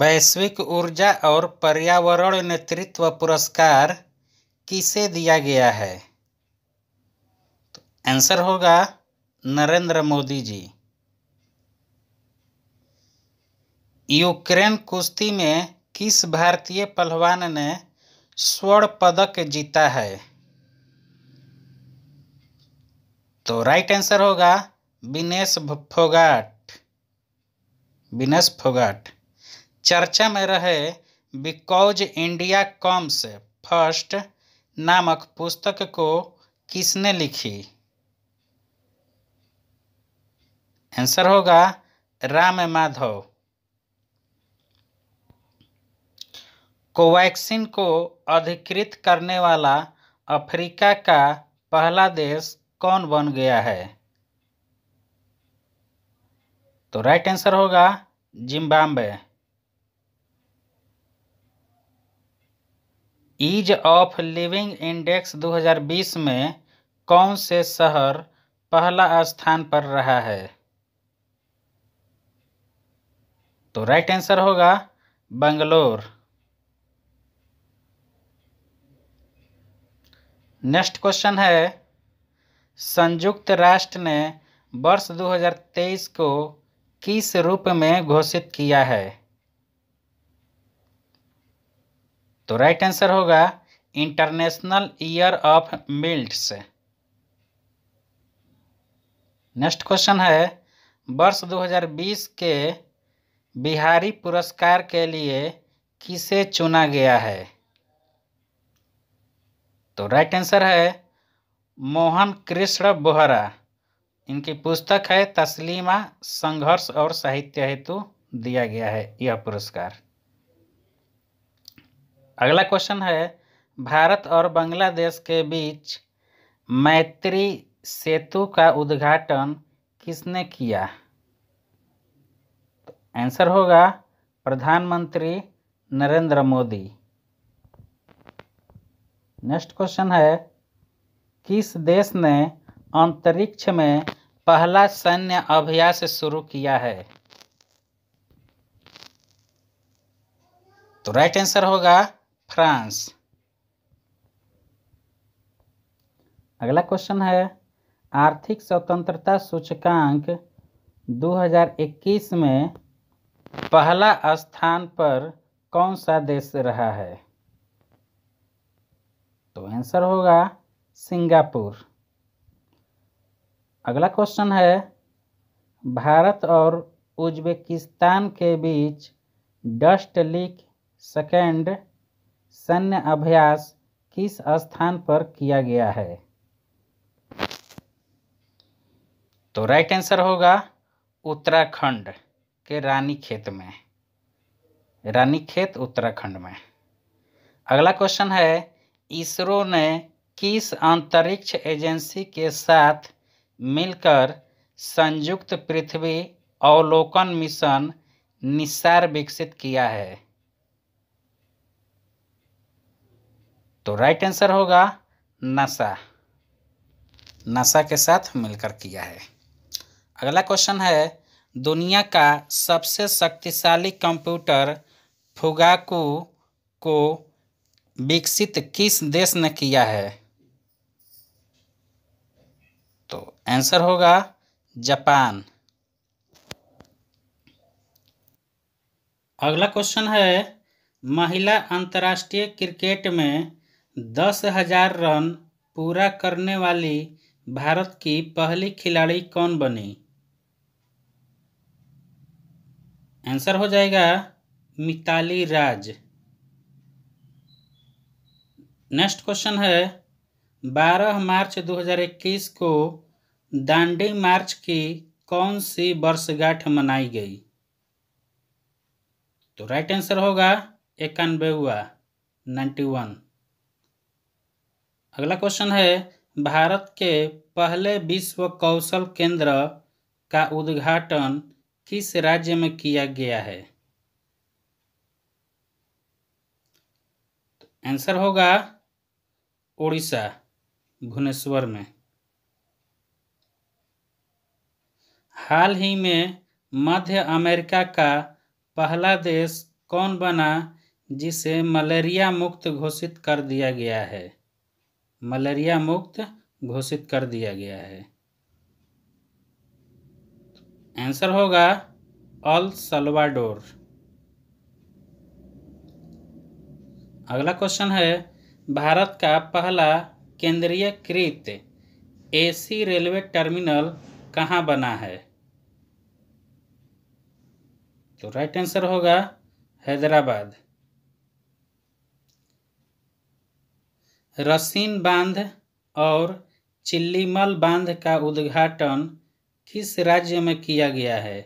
वैश्विक ऊर्जा और पर्यावरण नेतृत्व पुरस्कार किसे दिया गया है तो आंसर होगा नरेंद्र मोदी जी यूक्रेन कुश्ती में किस भारतीय पहलवान ने स्वर्ण पदक जीता है तो राइट आंसर होगा विनेश फोगाट विनेश फोगाट चर्चा में रहे बिकॉज इंडिया कॉम्स फर्स्ट नामक पुस्तक को किसने लिखी आंसर होगा राम माधव कोवैक्सीन को अधिकृत करने वाला अफ्रीका का पहला देश कौन बन गया है तो राइट आंसर होगा Zimbabwe ease of living index 2020 में कौन से शहर पहला स्थान पर रहा है तो राइट आंसर होगा बंगलोर नेक्स्ट क्वेश्चन है संयुक्त राष्ट्र ने वर्ष 2023 को किस रूप में घोषित किया है तो राइट आंसर होगा international year of millets next question है वर्ष 2020 के बिहारी पुरस्कार के लिए किसे चुना गया है तो राइट आंसर है मोहन कृष्ण बोहरा इनकी पुस्तक है तस्लीमा संघर्ष और साहित्य हेतु दिया गया है यह पुरस्कार अगला क्वेश्चन है भारत और बांग्लादेश के बीच मैत्री सेतु का उद्घाटन किसने किया आंसर तो होगा प्रधानमंत्री नरेंद्र मोदी नेक्स्ट क्वेश्चन है किस देश ने अंतरिक्ष में पहला सैन्य अभ्यास शुरू किया है तो राइट आंसर होगा फ्रांस अगला क्वेश्चन है आर्थिक स्वतंत्रता सूचकांक 2021 में पहला स्थान पर कौन सा देश रहा है तो आंसर होगा सिंगापुर अगला क्वेश्चन है भारत और उज्बेकिस्तान के बीच डस्ट लीक सेकेंड सैन्य अभ्यास किस स्थान पर किया गया है तो राइट आंसर होगा उत्तराखंड के रानी खेत में रानी खेत उत्तराखंड में अगला क्वेश्चन है इसरो ने किस अंतरिक्ष एजेंसी के साथ मिलकर संयुक्त पृथ्वी अवलोकन मिशन निसार विकसित किया है तो राइट आंसर होगा नशा नशा के साथ मिलकर किया है अगला क्वेश्चन है दुनिया का सबसे शक्तिशाली कंप्यूटर फुगाकू को विकसित किस देश ने किया है तो आंसर होगा जापान अगला क्वेश्चन है महिला अंतर्राष्ट्रीय क्रिकेट में दस हजार रन पूरा करने वाली भारत की पहली खिलाड़ी कौन बनी आंसर हो जाएगा मिताली राज नेक्स्ट क्वेश्चन है 12 मार्च 2021 को दांडी मार्च की कौन सी वर्षगांठ मनाई गई तो राइट आंसर होगा हुआ नाइन्टी वन अगला क्वेश्चन है भारत के पहले विश्व कौशल केंद्र का उद्घाटन किस राज्य में किया गया है आंसर होगा उड़ीसा भुवनेश्वर में हाल ही में मध्य अमेरिका का पहला देश कौन बना जिसे मलेरिया मुक्त घोषित कर दिया गया है मलेरिया मुक्त घोषित कर दिया गया है आंसर होगा अल सलवाडोर अगला क्वेश्चन है भारत का पहला केंद्रीयकृत एसी रेलवे टर्मिनल कहाँ बना है तो राइट आंसर होगा हैदराबाद रसीन बांध और चिल्लीमल बांध का उद्घाटन किस राज्य में किया गया है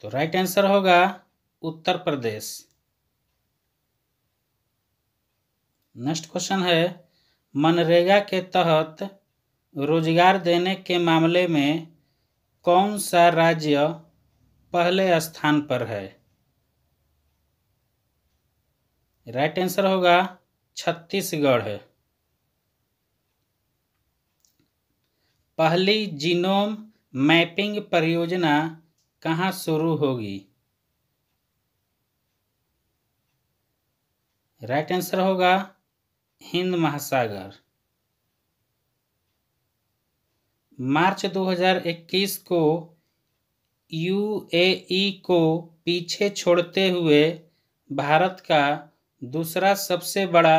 तो राइट आंसर होगा उत्तर प्रदेश नेक्स्ट क्वेश्चन है मनरेगा के तहत रोजगार देने के मामले में कौन सा राज्य पहले स्थान पर है राइट आंसर होगा छत्तीसगढ़ पहली जीनोम मैपिंग परियोजना कहाँ शुरू होगी राइट आंसर होगा हिंद महासागर मार्च 2021 को यूएई को पीछे छोड़ते हुए भारत का दूसरा सबसे बड़ा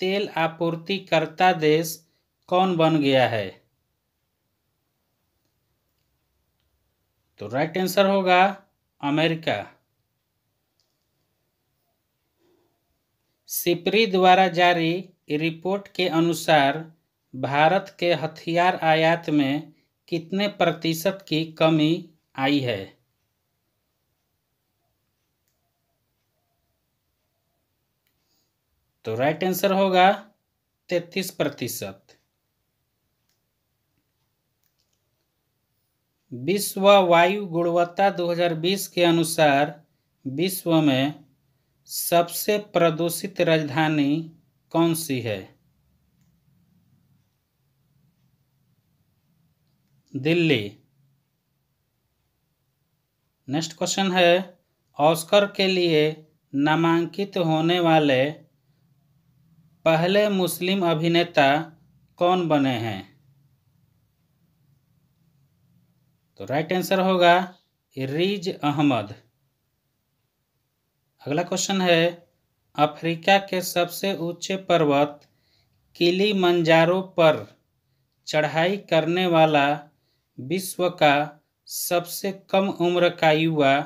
तेल आपूर्तिकर्ता देश कौन बन गया है तो राइट आंसर होगा अमेरिका सिपरी द्वारा जारी रिपोर्ट के अनुसार भारत के हथियार आयात में कितने प्रतिशत की कमी आई है तो राइट आंसर होगा तैतीस प्रतिशत विश्व वायु गुणवत्ता 2020 के अनुसार विश्व में सबसे प्रदूषित राजधानी कौन सी है दिल्ली नेक्स्ट क्वेश्चन है ऑस्कर के लिए नामांकित होने वाले पहले मुस्लिम अभिनेता कौन बने हैं तो राइट आंसर होगा रिज अहमद अगला क्वेश्चन है अफ्रीका के सबसे ऊंचे पर्वत किली मंजारो पर चढ़ाई करने वाला विश्व का सबसे कम उम्र का युवा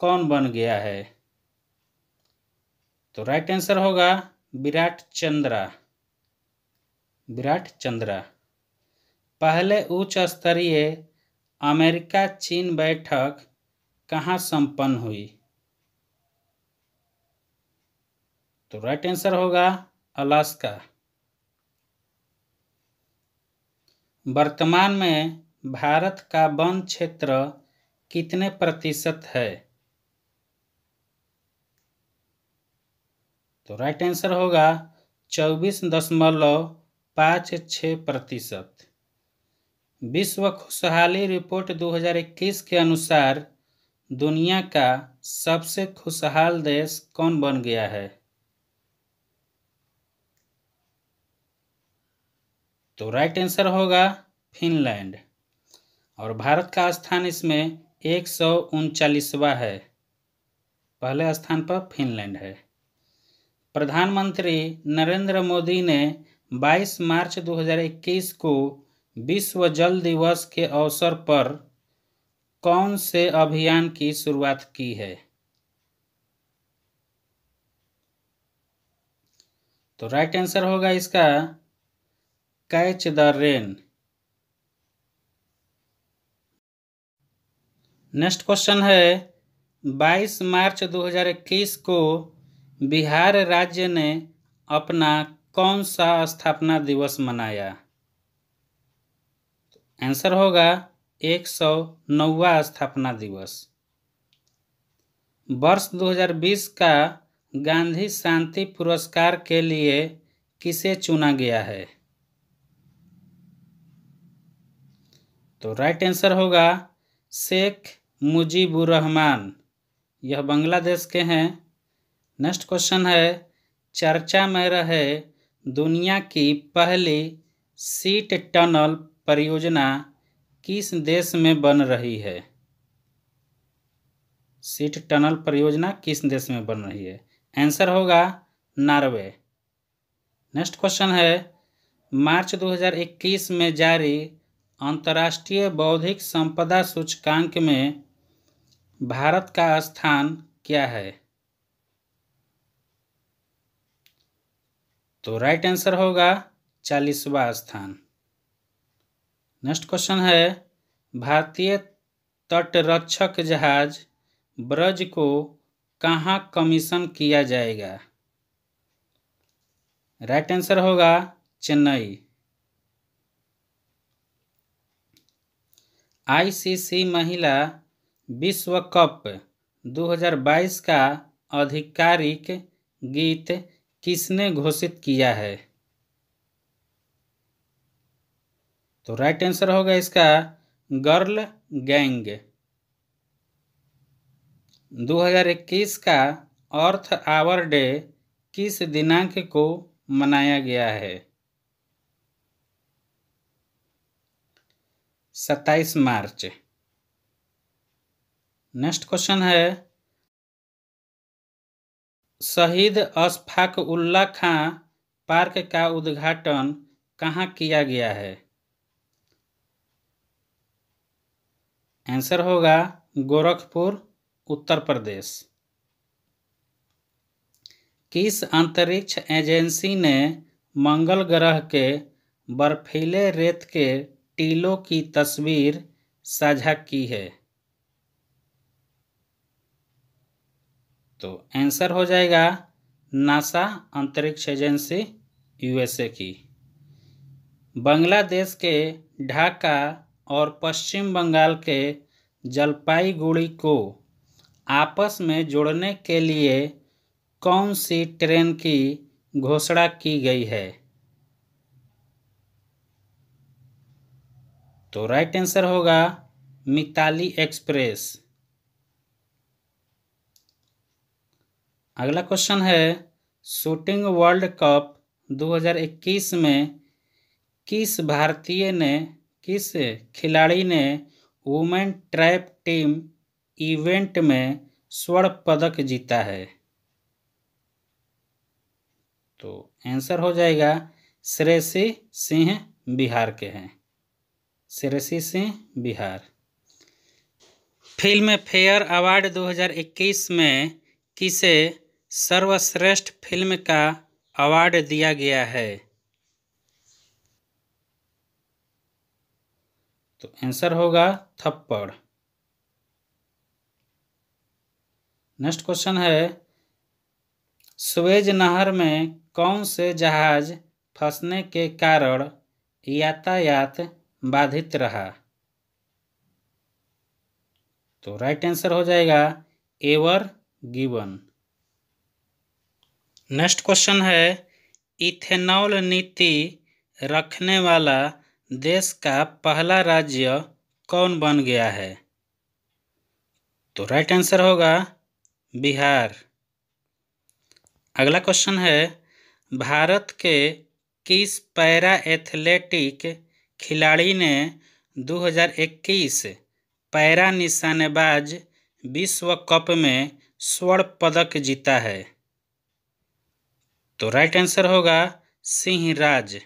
कौन बन गया है तो राइट आंसर होगा विराट चंद्रा विराट चंद्रा पहले उच्च स्तरीय अमेरिका चीन बैठक कहाँ संपन्न हुई तो राइट आंसर होगा अलास्का वर्तमान में भारत का वन क्षेत्र कितने प्रतिशत है तो राइट आंसर होगा चौबीस दशमलव पाँच छः प्रतिशत विश्व खुशहाली रिपोर्ट 2021 के अनुसार दुनिया का सबसे खुशहाल देश कौन बन गया है तो राइट आंसर होगा फिनलैंड और भारत का स्थान इसमें एक सौ उनचालीसवा है पहले स्थान पर फिनलैंड है प्रधानमंत्री नरेंद्र मोदी ने 22 मार्च 2021 को विश्व जल दिवस के अवसर पर कौन से अभियान की शुरुआत की है तो राइट आंसर होगा इसका catch the rain next question है 22 मार्च 2021 को बिहार राज्य ने अपना कौन सा स्थापना दिवस मनाया आंसर होगा एक सौ नौवा स्थापना दिवस वर्ष 2020 का गांधी शांति पुरस्कार के लिए किसे चुना गया है तो राइट आंसर होगा शेख मुजीबुर रहमान यह बांग्लादेश के हैं नेक्स्ट क्वेश्चन है चर्चा में रहे दुनिया की पहली सीट टनल परियोजना किस देश में बन रही है सीट टनल परियोजना किस देश में बन रही है आंसर होगा नॉर्वे नेक्स्ट क्वेश्चन है मार्च 2021 में जारी अंतर्राष्ट्रीय बौद्धिक संपदा सूचकांक में भारत का स्थान क्या है तो राइट आंसर होगा चालीसवा स्थान नेक्स्ट क्वेश्चन है भारतीय तटरक्षक जहाज ब्रज को कहाँ कमीशन किया जाएगा राइट आंसर होगा चेन्नई आईसीसी महिला विश्व कप 2022 का आधिकारिक गीत किसने घोषित किया है तो राइट आंसर होगा इसका गर्ल गैंग 2021 का अर्थ आवर डे किस दिनांक को मनाया गया है सत्ताईस मार्च नेक्स्ट क्वेश्चन है शहीद अशफाक उल्ला खां पार्क का उद्घाटन कहाँ किया गया है आंसर होगा गोरखपुर उत्तर प्रदेश किस अंतरिक्ष एजेंसी ने मंगल ग्रह के बर्फीले रेत के टीलों की तस्वीर साझा की है तो आंसर हो जाएगा नासा अंतरिक्ष एजेंसी यूएसए की बांग्लादेश के ढाका और पश्चिम बंगाल के जलपाईगुड़ी को आपस में जोड़ने के लिए कौन सी ट्रेन की घोषणा की गई है तो राइट आंसर होगा मिताली एक्सप्रेस अगला क्वेश्चन है शूटिंग वर्ल्ड कप 2021 में किस भारतीय ने किस खिलाड़ी ने वुमेन ट्रैप टीम इवेंट में स्वर्ण पदक जीता है तो आंसर हो जाएगा श्रेयसी सिंह बिहार के हैं Shreyasi Singh Bihar Filmfare award 2021 में किसे सर्वश्रेष्ठ फिल्म का अवार्ड दिया गया है तो आंसर होगा थप्पड़ नेक्स्ट क्वेश्चन है स्वेज नहर में कौन से जहाज फंसने के कारण यातायात बाधित रहा तो राइट आंसर हो जाएगा एवर गिवन नेक्स्ट क्वेश्चन है इथेनॉल नीति रखने वाला देश का पहला राज्य कौन बन गया है तो राइट आंसर होगा बिहार अगला क्वेश्चन है भारत के किस पैरा एथलेटिक खिलाड़ी ने 2021 पैरा निशानेबाज विश्व कप में स्वर्ण पदक जीता है तो राइट आंसर होगा सिंहराज